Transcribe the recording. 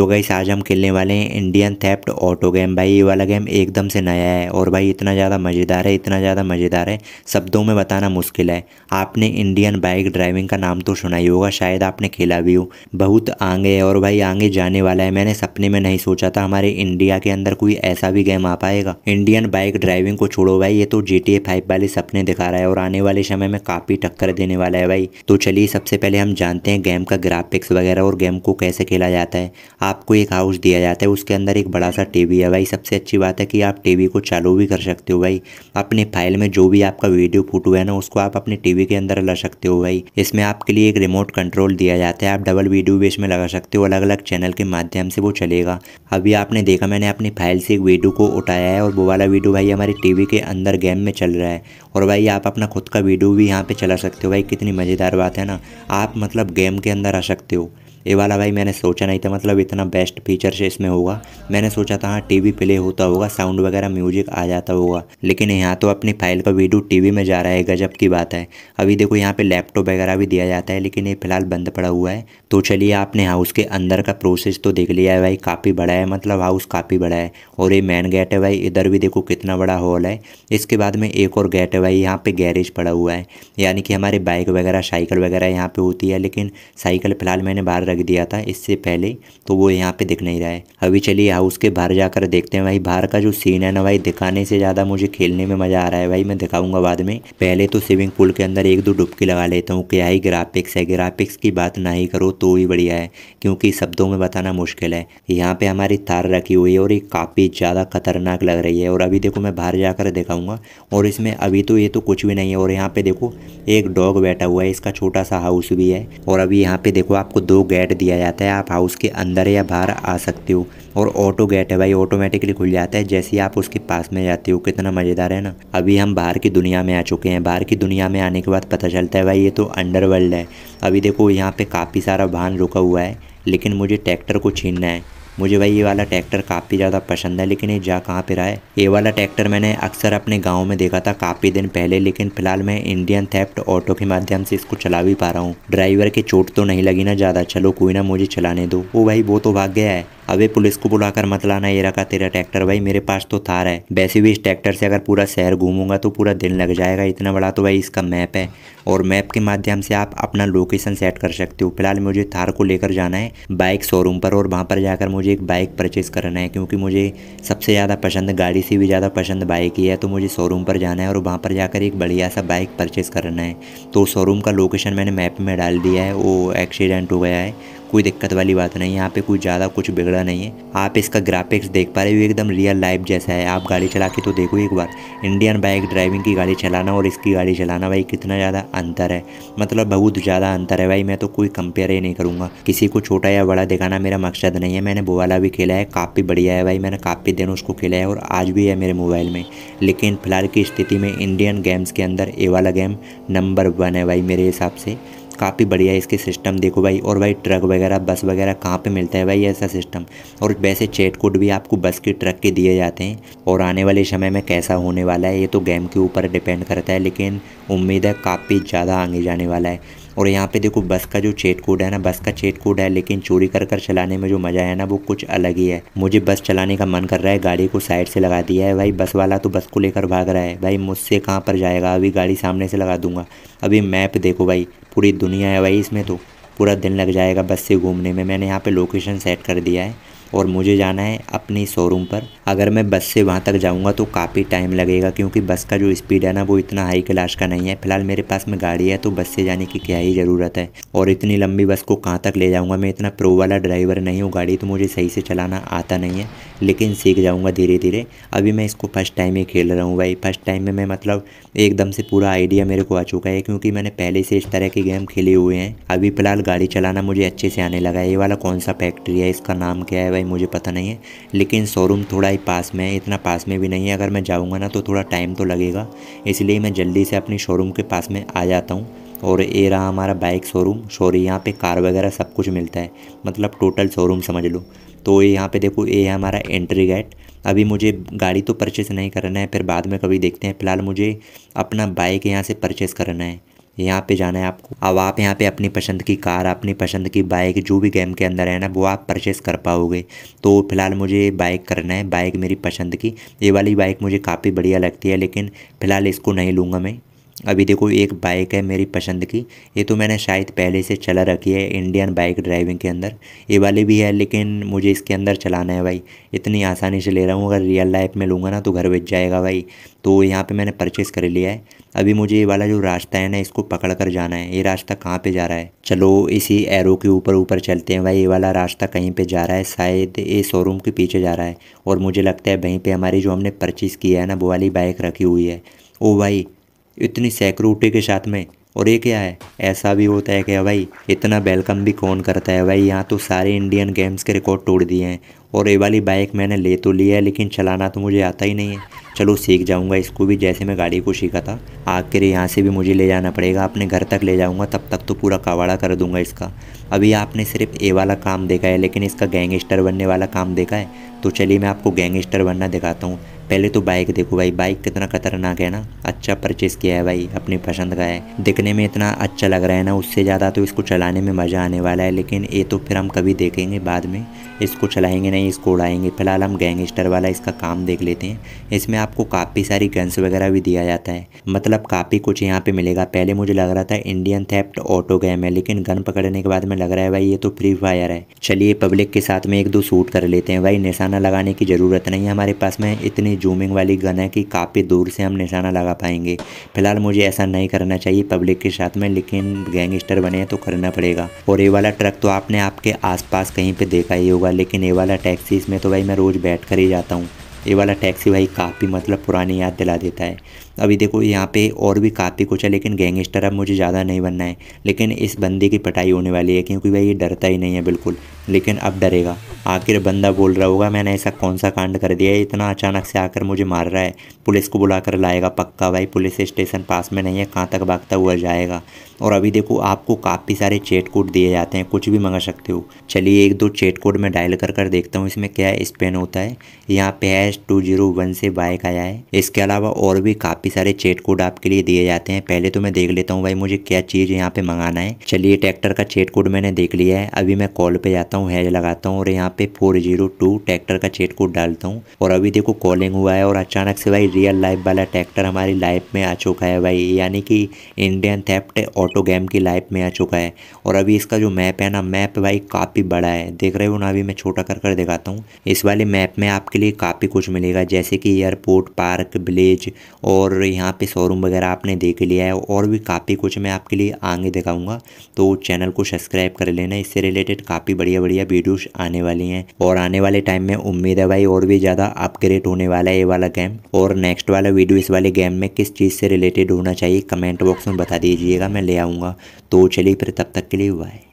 तो गई आज हम खेलने वाले हैं इंडियन थेप्ट ऑटो गेम भाई ये वाला गेम एकदम से नया है और भाई इतना ज़्यादा मज़ेदार है इतना ज़्यादा मज़ेदार है शब्दों में बताना मुश्किल है आपने इंडियन बाइक ड्राइविंग का नाम तो सुना ही होगा शायद आपने खेला भी हो बहुत आगे है और भाई आगे जाने वाला है मैंने सपने में नहीं सोचा था हमारे इंडिया के अंदर कोई ऐसा भी गेम आ पाएगा इंडियन बाइक ड्राइविंग को छोड़ो भाई ये तो जी टी वाले सपने दिखा रहा है और आने वाले समय में काफ़ी टक्कर देने वाला है भाई तो चलिए सबसे पहले हम जानते हैं गेम का ग्राफिक्स वगैरह और गेम को कैसे खेला जाता है आपको एक हाउस दिया जाता है उसके अंदर एक बड़ा सा टीवी है भाई सबसे अच्छी बात है कि आप टीवी को चालू भी कर सकते हो भाई अपने फाइल में जो भी आपका वीडियो फोटो है ना उसको आप अपने टीवी के अंदर लगा सकते हो भाई इसमें आपके लिए एक रिमोट कंट्रोल दिया जाता है आप डबल वीडियो भी इसमें लगा सकते हो अलग अलग चैनल के माध्यम से वो चलेगा अभी आपने देखा मैंने अपनी फाइल से एक वीडियो को उठाया है और वो वाला वीडियो भाई हमारे टीवी के अंदर गेम में चल रहा है और भाई आप अपना खुद का वीडियो भी यहाँ पे चला सकते हो भाई कितनी मज़ेदार बात है ना आप मतलब गेम के अंदर आ सकते हो ये वाला भाई मैंने सोचा नहीं था मतलब इतना बेस्ट से इसमें होगा मैंने सोचा था हाँ टीवी प्ले होता होगा साउंड वगैरह म्यूजिक आ जाता होगा लेकिन यहाँ तो अपनी फाइल का वीडियो टीवी में जा रहा है गजब की बात है अभी देखो यहाँ पे लैपटॉप वगैरह भी दिया जाता है लेकिन ये फिलहाल बंद पड़ा हुआ है तो चलिए आपने हाउस के अंदर का प्रोसेस तो देख लिया है भाई काफ़ी बड़ा है मतलब हाउस काफ़ी बड़ा है और ये मेन गेट है भाई इधर भी देखो कितना बड़ा हॉल है इसके बाद में एक और गेट है भाई यहाँ पर गैरेज पड़ा हुआ है यानी कि हमारे बाइक वगैरह साइकिल वगैरह यहाँ पर होती है लेकिन साइकिल फिलहाल मैंने बाहर रख दिया था इससे पहले तो वो यहाँ पे दिख नहीं रहा है अभी चलिए हाउस के बाहर जाकर देखते हैं भाई बाहर का जो सीन है ना भाई दिखाने से ज़्यादा मुझे खेलने में मज़ा आ रहा है भाई मैं दिखाऊंगा बाद में पहले तो स्विमिंग पूल के अंदर एक दो डुबकी लगा लेता हूँ क्या ही ग्राफिक्स है ग्राफिक्स की बात ना ही करो तो ही बढ़िया है क्योंकि शब्दों में बताना मुश्किल है यहाँ पर हमारी तार रखी हुई है और ये काफ़ी ज़्यादा खतरनाक लग रही है और अभी देखो मैं बाहर जाकर दिखाऊँगा और इसमें अभी तो ये तो कुछ भी नहीं है और यहाँ पर देखो एक डॉग बैठा हुआ है इसका छोटा सा हाउस भी है और अभी यहाँ पर देखो आपको दो गैस गेट दिया जाता है आप हाउस के अंदर या बाहर आ सकते हो और ऑटो गेट है भाई ऑटोमेटिकली खुल जाता है जैसे ही आप उसके पास में जाते हो कितना मज़ेदार है ना अभी हम बाहर की दुनिया में आ चुके हैं बाहर की दुनिया में आने के बाद पता चलता है भाई ये तो अंडरवर्ल्ड है अभी देखो यहाँ पे काफ़ी सारा वाहन रुका हुआ है लेकिन मुझे ट्रैक्टर को छीनना है मुझे भाई ये वाला ट्रैक्टर काफ़ी ज़्यादा पसंद है लेकिन ये जा कहाँ पर रहा है ये वाला ट्रैक्टर मैंने अक्सर अपने गाँव में देखा था काफ़ी दिन पहले लेकिन फिलहाल मैं इंडियन थेप्ट ऑटो के माध्यम से इसको चला भी पा रहा हूँ ड्राइवर की चोट तो नहीं लगी ना ज़्यादा चलो कोई ना मुझे चलाने दो वो भाई वो तो भाग गया है अबे पुलिस को बुलाकर मत लाना ये रखा तेरा ट्रैक्टर भाई मेरे पास तो थार है वैसे भी इस ट्रैक्टर से अगर पूरा शहर घूमूंगा तो पूरा दिन लग जाएगा इतना बड़ा तो भाई इसका मैप है और मैप के माध्यम से आप अपना लोकेशन सेट कर सकते हो फिलहाल मुझे थार को लेकर जाना है बाइक शोरूम पर और वहाँ पर जाकर मुझे एक बाइक परचेज करना है क्योंकि मुझे सबसे ज़्यादा पसंद गाड़ी से भी ज़्यादा पसंद बाइक ही है तो मुझे शोरूम पर जाना है और वहाँ पर जाकर एक बढ़िया सा बाइक परचेज़ करना है तो शोरूम का लोकेशन मैंने मैप में डाल दिया है वो एक्सीडेंट हो गया है कोई दिक्कत वाली बात नहीं यहाँ पे कोई ज़्यादा कुछ बिगड़ा नहीं है आप इसका ग्राफिक्स देख पा रहे हो एकदम रियल लाइफ जैसा है आप गाड़ी चला के तो देखो एक बार इंडियन बाइक ड्राइविंग की गाड़ी चलाना और इसकी गाड़ी चलाना भाई कितना ज़्यादा अंतर है मतलब बहुत ज़्यादा अंतर है भाई मैं तो कोई कंपेयर ही नहीं करूँगा किसी को छोटा या बड़ा दिखाना मेरा मकसद नहीं है मैंने वो वाला भी खेला है काफ़ी बढ़िया है भाई मैंने काफ़ी दिन उसको खेला है और आज भी है मेरे मोबाइल में लेकिन फ़िलहाल की स्थिति में इंडियन गेम्स के अंदर ए वाला गेम नंबर वन है भाई मेरे हिसाब से काफ़ी बढ़िया है इसके सिस्टम देखो भाई और भाई ट्रक वगैरह बस वगैरह कहाँ पे मिलता है भाई ऐसा सिस्टम और वैसे चेट कोड भी आपको बस के ट्रक के दिए जाते हैं और आने वाले समय में कैसा होने वाला है ये तो गेम के ऊपर डिपेंड करता है लेकिन उम्मीद है काफ़ी ज़्यादा आगे जाने वाला है और यहाँ पे देखो बस का जो चेट कोड है ना बस का चेट कोड है लेकिन चोरी कर कर चलाने में जो मज़ा है ना वो कुछ अलग ही है मुझे बस चलाने का मन कर रहा है गाड़ी को साइड से लगा दिया है भाई बस वाला तो बस को लेकर भाग रहा है भाई मुझसे कहाँ पर जाएगा अभी गाड़ी सामने से लगा दूंगा अभी मैप देखो भाई पूरी दुनिया है भाई इसमें तो पूरा दिन लग जाएगा बस से घूमने में मैंने यहाँ पे लोकेशन सेट कर दिया है और मुझे जाना है अपनी शोरूम पर अगर मैं बस से वहाँ तक जाऊँगा तो काफ़ी टाइम लगेगा क्योंकि बस का जो स्पीड है ना वो इतना हाई क्लास का नहीं है फिलहाल मेरे पास में गाड़ी है तो बस से जाने की क्या ही ज़रूरत है और इतनी लंबी बस को कहाँ तक ले जाऊँगा मैं इतना प्रो वाला ड्राइवर नहीं हूँ गाड़ी तो मुझे सही से चलाना आता नहीं है लेकिन सीख जाऊँगा धीरे धीरे अभी मैं इसको फर्स्ट टाइम ही खेल रहा हूँ भाई फर्स्ट टाइम में मैं मतलब एकदम से पूरा आइडिया मेरे को आ चुका है क्योंकि मैंने पहले से इस तरह के गेम खेले हुए हैं अभी फिलहाल गाड़ी चलाना मुझे अच्छे से आने लगा है ये वाला कौन सा फैक्ट्री है इसका नाम क्या है है मुझे पता नहीं है लेकिन शोरूम थोड़ा ही पास में है इतना पास में भी नहीं है अगर मैं जाऊँगा ना तो थोड़ा टाइम तो लगेगा इसलिए मैं जल्दी से अपनी शोरूम के पास में आ जाता हूँ और ये रहा हमारा बाइक शोरूम सॉरी यहाँ पे कार वगैरह सब कुछ मिलता है मतलब टोटल शोरूम समझ लो तो ये यहाँ पे देखो ये है हमारा एंट्री गेट अभी मुझे गाड़ी तो परचेस नहीं करना है फिर बाद में कभी देखते हैं फ़िलहाल मुझे अपना बाइक यहाँ से परचेस करना है यहाँ पे जाना है आपको अब आप यहाँ पे अपनी पसंद की कार अपनी पसंद की बाइक जो भी गेम के अंदर है ना वो आप परचेस कर पाओगे तो फिलहाल मुझे बाइक करना है बाइक मेरी पसंद की ये वाली बाइक मुझे काफ़ी बढ़िया लगती है लेकिन फ़िलहाल इसको नहीं लूँगा मैं अभी देखो एक बाइक है मेरी पसंद की ये तो मैंने शायद पहले से चला रखी है इंडियन बाइक ड्राइविंग के अंदर ये वाली भी है लेकिन मुझे इसके अंदर चलाना है भाई इतनी आसानी से ले रहा हूँ अगर रियल लाइफ में लूँगा ना तो घर बच जाएगा भाई तो यहाँ पे मैंने परचेस कर लिया है अभी मुझे ये वाला जो रास्ता है ना इसको पकड़ कर जाना है ये रास्ता कहाँ पे जा रहा है चलो इसी एरो के ऊपर ऊपर चलते हैं भाई ये वाला रास्ता कहीं पे जा रहा है शायद ये शोरूम के पीछे जा रहा है और मुझे लगता है वहीं पे हमारी जो हमने परचेज़ किया है ना वो वाली बाइक रखी हुई है ओ भाई इतनी सिक्योरिटी के साथ में और ये क्या है ऐसा भी होता है क्या भाई इतना वेलकम भी कौन करता है भाई यहाँ तो सारे इंडियन गेम्स के रिकॉर्ड तोड़ दिए हैं और ये वाली बाइक मैंने ले तो लिया है लेकिन चलाना तो मुझे आता ही नहीं है चलो सीख जाऊंगा इसको भी जैसे मैं गाड़ी को सीखा था आखिर यहाँ से भी मुझे ले जाना पड़ेगा अपने घर तक ले जाऊँगा तब तक तो पूरा कावाड़ा कर दूंगा इसका अभी आपने सिर्फ ए वाला काम देखा है लेकिन इसका गैंगस्टर बनने वाला काम देखा है तो चलिए मैं आपको गैंगस्टर बनना दिखाता हूँ पहले तो बाइक देखो भाई बाइक कितना खतरनाक है ना अच्छा परचेज़ किया है भाई अपनी पसंद का है दिखने में इतना अच्छा लग रहा है ना उससे ज़्यादा तो इसको चलाने में मज़ा आने वाला है लेकिन ये तो फिर हम कभी देखेंगे बाद में इसको चलाएंगे नहीं इसको उड़ाएंगे फिलहाल हम गैंगस्टर वाला इसका काम देख लेते हैं इसमें आपको काफ़ी सारी गन्स वगैरह भी दिया जाता है मतलब काफ़ी कुछ यहाँ पे मिलेगा पहले मुझे लग रहा था इंडियन थेप्ट ऑटो गेम है लेकिन गन पकड़ने के बाद में लग रहा है भाई ये तो फ्री फायर है चलिए पब्लिक के साथ में एक दो शूट कर लेते हैं भाई निशाना लगाने की ज़रूरत नहीं है हमारे पास में इतनी जूमिंग वाली गन है कि काफ़ी दूर से हम निशाना लगा पाएंगे फिलहाल मुझे ऐसा नहीं करना चाहिए पब्लिक के साथ में लेकिन गैंगस्टर बने तो करना पड़ेगा और ये वाला ट्रक तो आपने आपके आस कहीं पर देखा ही होगा लेकिन ये वाला टैक्सी इसमें तो भाई मैं रोज़ बैठ कर ही जाता हूँ ये वाला टैक्सी भाई काफ़ी मतलब पुरानी याद दिला देता है अभी देखो यहाँ पे और भी काफ़ी कुछ है लेकिन गैंगस्टर अब मुझे ज़्यादा नहीं बनना है लेकिन इस बंदे की पटाई होने वाली है क्योंकि भाई ये डरता ही नहीं है बिल्कुल लेकिन अब डरेगा आखिर बंदा बोल रहा होगा मैंने ऐसा कौन सा कांड कर दिया है इतना अचानक से आकर मुझे मार रहा है पुलिस को बुलाकर लाएगा पक्का भाई पुलिस स्टेशन पास में नहीं है कहाँ तक भागता हुआ जाएगा और अभी देखो आपको काफ़ी सारे चेट कोड दिए जाते हैं कुछ भी मंगा सकते हो चलिए एक दो चेट कोड में डायल कर कर देखता हूँ इसमें क्या स्पेन होता है यहाँ पे हैश टू जीरो वन से बाइक आया है इसके अलावा और भी काफ़ी सारे चेट कोड आपके लिए दिए जाते हैं पहले तो मैं देख लेता हूँ भाई मुझे क्या चीज़ यहाँ पे मंगाना है चलिए ट्रैक्टर का चेट कोड मैंने देख लिया है अभी मैं कॉल पर जाता हूँ हैज लगाता हूँ और यहाँ यहाँ पे फोर जीरो टू ट्रैक्टर का चेट कोड डालता हूँ और अभी देखो कॉलिंग हुआ है और अचानक से भाई रियल लाइफ वाला ट्रैक्टर हमारी लाइफ में आ चुका है भाई यानी कि इंडियन थेप्ट ऑटो गेम की लाइफ में आ चुका है और अभी इसका जो मैप है ना मैप भाई काफ़ी बड़ा है देख रहे हो ना अभी मैं छोटा कर कर दिखाता हूँ इस वाले मैप में आपके लिए काफ़ी कुछ मिलेगा जैसे कि एयरपोर्ट पार्क विलेज और यहाँ पे शोरूम वगैरह आपने देख लिया है और भी काफ़ी कुछ मैं आपके लिए आगे दिखाऊँगा तो चैनल को सब्सक्राइब कर लेना इससे रिलेटेड काफ़ी बढ़िया बढ़िया वीडियोज़ आने वाली वाली हैं और आने वाले टाइम में उम्मीद है भाई और भी ज़्यादा अपग्रेड होने वाला है ये वाला गेम और नेक्स्ट वाला वीडियो इस वाले गेम में किस चीज़ से रिलेटेड होना चाहिए कमेंट बॉक्स में बता दीजिएगा मैं ले आऊंगा तो चलिए फिर तब तक के लिए बाय